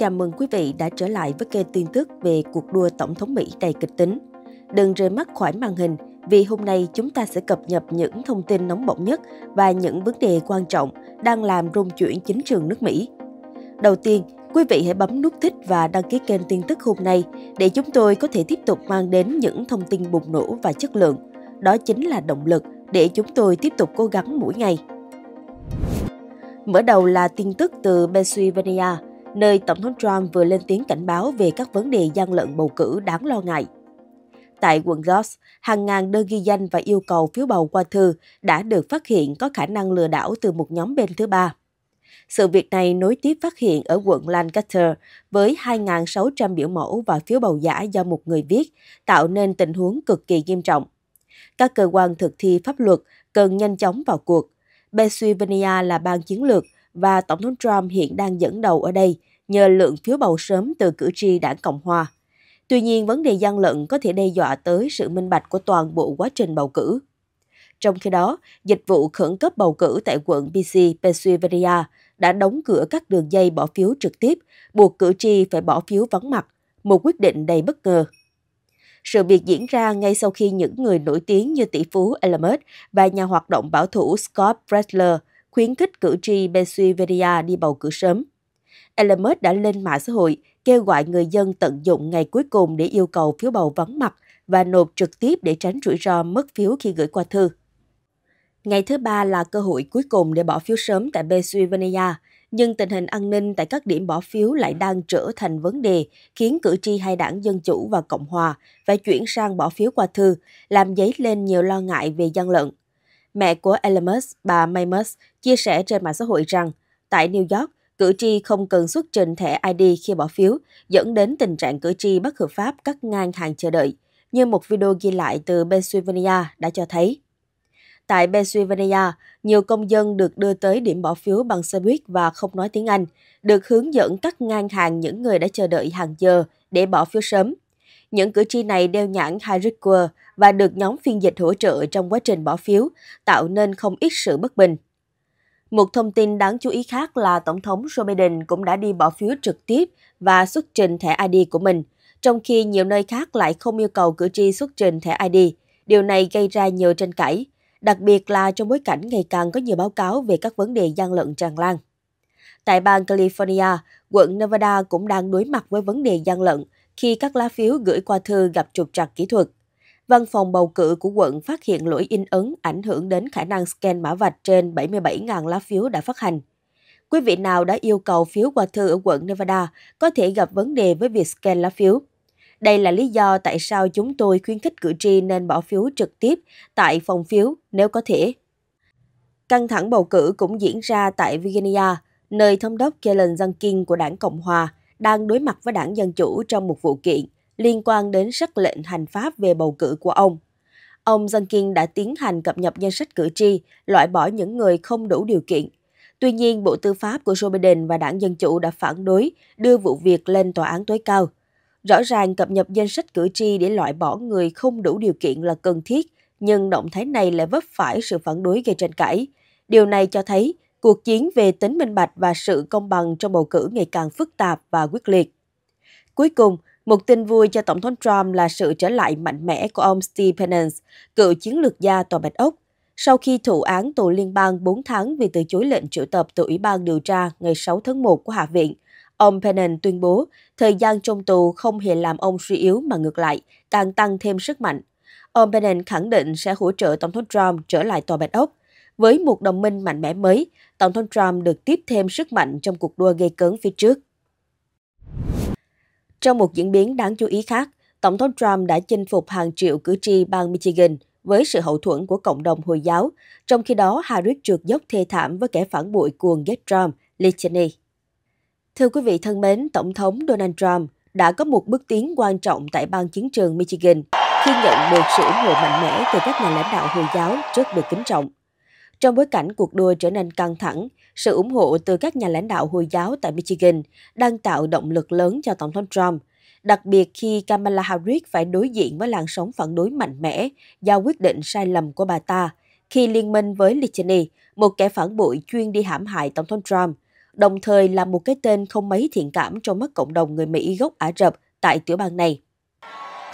Chào mừng quý vị đã trở lại với kênh tin tức về cuộc đua Tổng thống Mỹ đầy kịch tính. Đừng rời mắt khỏi màn hình vì hôm nay chúng ta sẽ cập nhật những thông tin nóng bỏng nhất và những vấn đề quan trọng đang làm rung chuyển chính trường nước Mỹ. Đầu tiên, quý vị hãy bấm nút thích và đăng ký kênh tin tức hôm nay để chúng tôi có thể tiếp tục mang đến những thông tin bùng nổ và chất lượng. Đó chính là động lực để chúng tôi tiếp tục cố gắng mỗi ngày. Mở đầu là tin tức từ Pennsylvania – nơi Tổng thống Trump vừa lên tiếng cảnh báo về các vấn đề gian lận bầu cử đáng lo ngại. Tại quận Goss, hàng ngàn đơn ghi danh và yêu cầu phiếu bầu qua thư đã được phát hiện có khả năng lừa đảo từ một nhóm bên thứ ba. Sự việc này nối tiếp phát hiện ở quận Lancaster với 2.600 biểu mẫu và phiếu bầu giả do một người viết, tạo nên tình huống cực kỳ nghiêm trọng. Các cơ quan thực thi pháp luật cần nhanh chóng vào cuộc. Pennsylvania là bang chiến lược và Tổng thống Trump hiện đang dẫn đầu ở đây, nhờ lượng phiếu bầu sớm từ cử tri đảng Cộng Hòa. Tuy nhiên, vấn đề gian lận có thể đe dọa tới sự minh bạch của toàn bộ quá trình bầu cử. Trong khi đó, dịch vụ khẩn cấp bầu cử tại quận BC Pennsylvania đã đóng cửa các đường dây bỏ phiếu trực tiếp, buộc cử tri phải bỏ phiếu vắng mặt, một quyết định đầy bất ngờ. Sự việc diễn ra ngay sau khi những người nổi tiếng như tỷ phú elmer và nhà hoạt động bảo thủ Scott Bresler khuyến khích cử tri Pennsylvania đi bầu cử sớm. Elon Musk đã lên mạng xã hội kêu gọi người dân tận dụng ngày cuối cùng để yêu cầu phiếu bầu vắng mặt và nộp trực tiếp để tránh rủi ro mất phiếu khi gửi qua thư. Ngày thứ ba là cơ hội cuối cùng để bỏ phiếu sớm tại Pennsylvania, nhưng tình hình an ninh tại các điểm bỏ phiếu lại đang trở thành vấn đề, khiến cử tri hai đảng Dân Chủ và Cộng Hòa phải chuyển sang bỏ phiếu qua thư, làm dấy lên nhiều lo ngại về gian lận. Mẹ của Elon Musk, bà May chia sẻ trên mạng xã hội rằng, tại New York, Cử tri không cần xuất trình thẻ ID khi bỏ phiếu, dẫn đến tình trạng cử tri bất hợp pháp cắt ngang hàng chờ đợi, như một video ghi lại từ Pennsylvania đã cho thấy. Tại Pennsylvania, nhiều công dân được đưa tới điểm bỏ phiếu bằng xe buýt và không nói tiếng Anh, được hướng dẫn cắt ngang hàng những người đã chờ đợi hàng giờ để bỏ phiếu sớm. Những cử tri này đeo nhãn Harrisburg và được nhóm phiên dịch hỗ trợ trong quá trình bỏ phiếu, tạo nên không ít sự bất bình. Một thông tin đáng chú ý khác là Tổng thống Joe Biden cũng đã đi bỏ phiếu trực tiếp và xuất trình thẻ ID của mình, trong khi nhiều nơi khác lại không yêu cầu cử tri xuất trình thẻ ID. Điều này gây ra nhiều tranh cãi, đặc biệt là trong bối cảnh ngày càng có nhiều báo cáo về các vấn đề gian lận tràn lan. Tại bang California, quận Nevada cũng đang đối mặt với vấn đề gian lận khi các lá phiếu gửi qua thư gặp trục trặc kỹ thuật. Văn phòng bầu cử của quận phát hiện lỗi in ấn ảnh hưởng đến khả năng scan mã vạch trên 77.000 lá phiếu đã phát hành. Quý vị nào đã yêu cầu phiếu qua thư ở quận Nevada có thể gặp vấn đề với việc scan lá phiếu. Đây là lý do tại sao chúng tôi khuyến khích cử tri nên bỏ phiếu trực tiếp tại phòng phiếu nếu có thể. Căng thẳng bầu cử cũng diễn ra tại Virginia, nơi thống đốc Kellen Duncan của đảng Cộng Hòa đang đối mặt với đảng Dân Chủ trong một vụ kiện – liên quan đến sắc lệnh hành pháp về bầu cử của ông. Ông Dân đã tiến hành cập nhật danh sách cử tri, loại bỏ những người không đủ điều kiện. Tuy nhiên, Bộ Tư pháp của Joe Biden và đảng Dân Chủ đã phản đối đưa vụ việc lên tòa án tối cao. Rõ ràng cập nhật danh sách cử tri để loại bỏ người không đủ điều kiện là cần thiết, nhưng động thái này lại vấp phải sự phản đối gây tranh cãi. Điều này cho thấy cuộc chiến về tính minh bạch và sự công bằng trong bầu cử ngày càng phức tạp và quyết liệt. Cuối cùng, một tin vui cho Tổng thống Trump là sự trở lại mạnh mẽ của ông Steve Pennant, cựu chiến lược gia Tòa Bạch Ốc, sau khi thụ án tù liên bang 4 tháng vì từ chối lệnh triệu tập từ Ủy ban điều tra ngày 6 tháng 1 của Hạ viện. Ông Pennant tuyên bố thời gian trong tù không hề làm ông suy yếu mà ngược lại, càng tăng thêm sức mạnh. Ông Pennant khẳng định sẽ hỗ trợ Tổng thống Trump trở lại Tòa Bạch Ốc. Với một đồng minh mạnh mẽ mới, Tổng thống Trump được tiếp thêm sức mạnh trong cuộc đua gây cấn phía trước. Trong một diễn biến đáng chú ý khác, Tổng thống Trump đã chinh phục hàng triệu cử tri bang Michigan với sự hậu thuẫn của cộng đồng Hồi giáo, trong khi đó Harris trượt dốc thê thảm với kẻ phản bội cuồng ghét Trump, Lee Cheney. Thưa quý vị thân mến, Tổng thống Donald Trump đã có một bước tiến quan trọng tại bang chiến trường Michigan khi nhận được sự ủng hộ mạnh mẽ từ các nhà lãnh đạo Hồi giáo rất được kính trọng. Trong bối cảnh cuộc đua trở nên căng thẳng, sự ủng hộ từ các nhà lãnh đạo Hồi giáo tại Michigan đang tạo động lực lớn cho Tổng thống Trump, đặc biệt khi Kamala Harris phải đối diện với làn sóng phản đối mạnh mẽ do quyết định sai lầm của bà ta khi liên minh với Licheny, một kẻ phản bội chuyên đi hãm hại Tổng thống Trump, đồng thời là một cái tên không mấy thiện cảm trong mắt cộng đồng người Mỹ gốc Ả Rập tại tiểu bang này.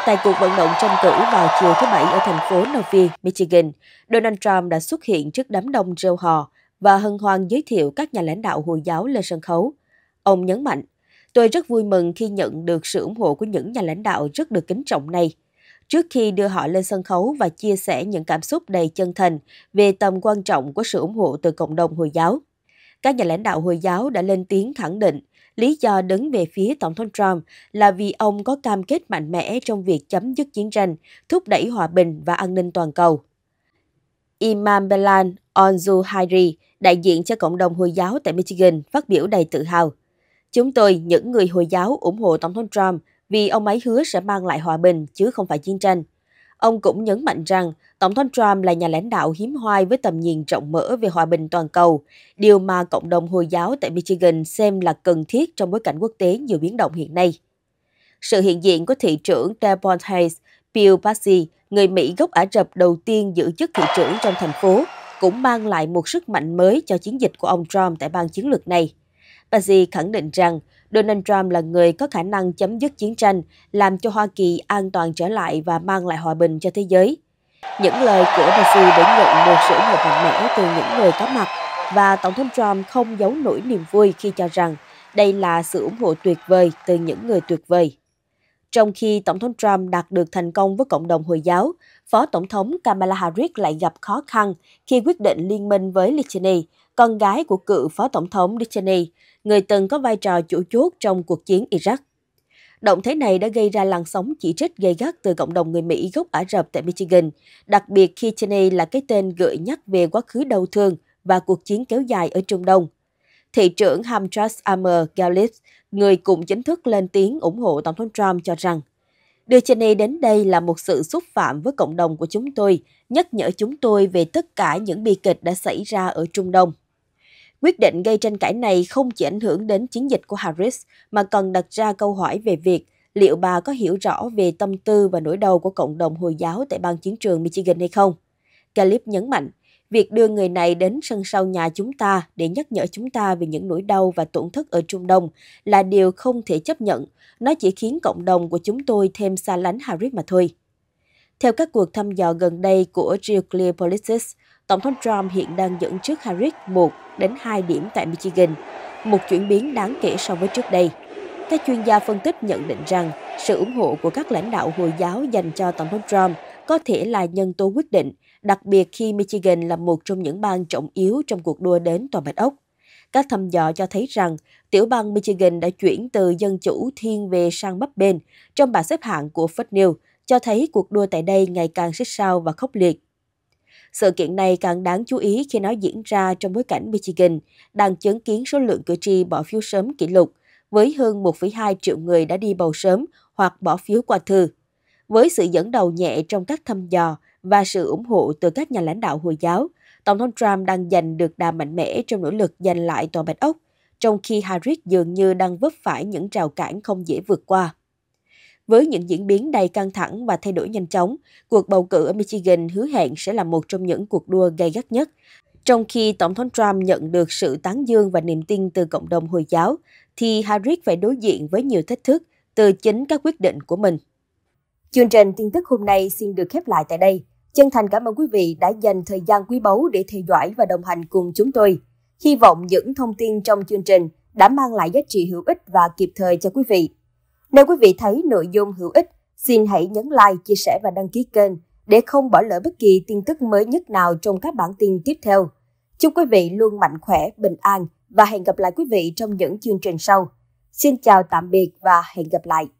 Tại cuộc vận động tranh cử vào chiều thứ Bảy ở thành phố Novi, Michigan, Donald Trump đã xuất hiện trước đám đông rêu hò và hân hoan giới thiệu các nhà lãnh đạo Hồi giáo lên sân khấu. Ông nhấn mạnh, Tôi rất vui mừng khi nhận được sự ủng hộ của những nhà lãnh đạo rất được kính trọng này. Trước khi đưa họ lên sân khấu và chia sẻ những cảm xúc đầy chân thành về tầm quan trọng của sự ủng hộ từ cộng đồng Hồi giáo, các nhà lãnh đạo Hồi giáo đã lên tiếng khẳng định Lý do đứng về phía Tổng thống Trump là vì ông có cam kết mạnh mẽ trong việc chấm dứt chiến tranh, thúc đẩy hòa bình và an ninh toàn cầu. Imam Belan Onzuhairi, đại diện cho cộng đồng Hồi giáo tại Michigan, phát biểu đầy tự hào. Chúng tôi, những người Hồi giáo, ủng hộ Tổng thống Trump vì ông ấy hứa sẽ mang lại hòa bình chứ không phải chiến tranh. Ông cũng nhấn mạnh rằng Tổng thống Trump là nhà lãnh đạo hiếm hoai với tầm nhìn rộng mở về hòa bình toàn cầu, điều mà cộng đồng Hồi giáo tại Michigan xem là cần thiết trong bối cảnh quốc tế nhiều biến động hiện nay. Sự hiện diện của thị trưởng Dearborn Hayes, Bill Bassi, người Mỹ gốc Ả Rập đầu tiên giữ chức thị trưởng trong thành phố, cũng mang lại một sức mạnh mới cho chiến dịch của ông Trump tại bang chiến lược này. Bassi khẳng định rằng Donald Trump là người có khả năng chấm dứt chiến tranh, làm cho Hoa Kỳ an toàn trở lại và mang lại hòa bình cho thế giới. Những lời của Pelosi đã nhận được sự ủng hộ mạnh mẽ từ những người có mặt và Tổng thống Trump không giấu nổi niềm vui khi cho rằng đây là sự ủng hộ tuyệt vời từ những người tuyệt vời. Trong khi Tổng thống Trump đạt được thành công với cộng đồng Hồi giáo, Phó Tổng thống Kamala Harris lại gặp khó khăn khi quyết định liên minh với Licheny, con gái của cựu Phó Tổng thống Licheny, người từng có vai trò chủ chốt trong cuộc chiến Iraq. Động thái này đã gây ra làn sóng chỉ trích gay gắt từ cộng đồng người Mỹ gốc Ả Rập tại Michigan, đặc biệt khi Cheney là cái tên gợi nhắc về quá khứ đau thương và cuộc chiến kéo dài ở Trung Đông. Thị trưởng Hamtras Amr Galip, người cũng chính thức lên tiếng ủng hộ Tổng thống Trump cho rằng Đưa Cheney đến đây là một sự xúc phạm với cộng đồng của chúng tôi, nhắc nhở chúng tôi về tất cả những bi kịch đã xảy ra ở Trung Đông. Quyết định gây tranh cãi này không chỉ ảnh hưởng đến chiến dịch của Harris mà còn đặt ra câu hỏi về việc liệu bà có hiểu rõ về tâm tư và nỗi đau của cộng đồng Hồi giáo tại bang chiến trường Michigan hay không. Calip nhấn mạnh, việc đưa người này đến sân sau nhà chúng ta để nhắc nhở chúng ta về những nỗi đau và tổn thất ở Trung Đông là điều không thể chấp nhận. Nó chỉ khiến cộng đồng của chúng tôi thêm xa lánh Harris mà thôi. Theo các cuộc thăm dò gần đây của Real Clear Politics, Tổng thống Trump hiện đang dẫn trước Harris 1 đến 2 điểm tại Michigan, một chuyển biến đáng kể so với trước đây. Các chuyên gia phân tích nhận định rằng sự ủng hộ của các lãnh đạo Hồi giáo dành cho Tổng thống Trump có thể là nhân tố quyết định, đặc biệt khi Michigan là một trong những bang trọng yếu trong cuộc đua đến Tòa Bạch Ốc. Các thăm dò cho thấy rằng tiểu bang Michigan đã chuyển từ dân chủ thiên về sang bấp bênh trong bảng xếp hạng của Fox News, cho thấy cuộc đua tại đây ngày càng xích sao và khốc liệt sự kiện này càng đáng chú ý khi nó diễn ra trong bối cảnh Michigan đang chứng kiến số lượng cử tri bỏ phiếu sớm kỷ lục, với hơn 1,2 triệu người đã đi bầu sớm hoặc bỏ phiếu qua thư. Với sự dẫn đầu nhẹ trong các thăm dò và sự ủng hộ từ các nhà lãnh đạo Hồi giáo, Tổng thống Trump đang giành được đà mạnh mẽ trong nỗ lực giành lại tòa Bạch Ốc, trong khi Harris dường như đang vấp phải những rào cản không dễ vượt qua. Với những diễn biến đầy căng thẳng và thay đổi nhanh chóng, cuộc bầu cử ở Michigan hứa hẹn sẽ là một trong những cuộc đua gay gắt nhất. Trong khi Tổng thống Trump nhận được sự tán dương và niềm tin từ cộng đồng Hồi giáo, thì Harris phải đối diện với nhiều thách thức từ chính các quyết định của mình. Chương trình tin tức hôm nay xin được khép lại tại đây. Chân thành cảm ơn quý vị đã dành thời gian quý báu để theo dõi và đồng hành cùng chúng tôi. Hy vọng những thông tin trong chương trình đã mang lại giá trị hữu ích và kịp thời cho quý vị. Nếu quý vị thấy nội dung hữu ích, xin hãy nhấn like, chia sẻ và đăng ký kênh để không bỏ lỡ bất kỳ tin tức mới nhất nào trong các bản tin tiếp theo. Chúc quý vị luôn mạnh khỏe, bình an và hẹn gặp lại quý vị trong những chương trình sau. Xin chào tạm biệt và hẹn gặp lại.